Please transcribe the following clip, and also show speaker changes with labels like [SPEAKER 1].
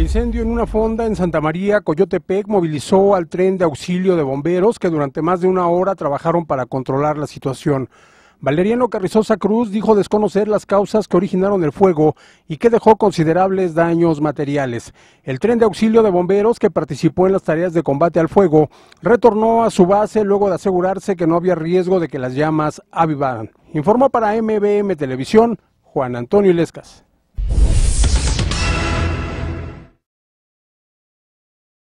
[SPEAKER 1] incendio en una fonda en Santa María, Coyotepec, movilizó al tren de auxilio de bomberos que durante más de una hora trabajaron para controlar la situación. Valeriano Carrizosa Cruz dijo desconocer las causas que originaron el fuego y que dejó considerables daños materiales. El tren de auxilio de bomberos que participó en las tareas de combate al fuego retornó a su base luego de asegurarse que no había riesgo de que las llamas avivaran. Informó para MBM Televisión Juan Antonio Ilescas.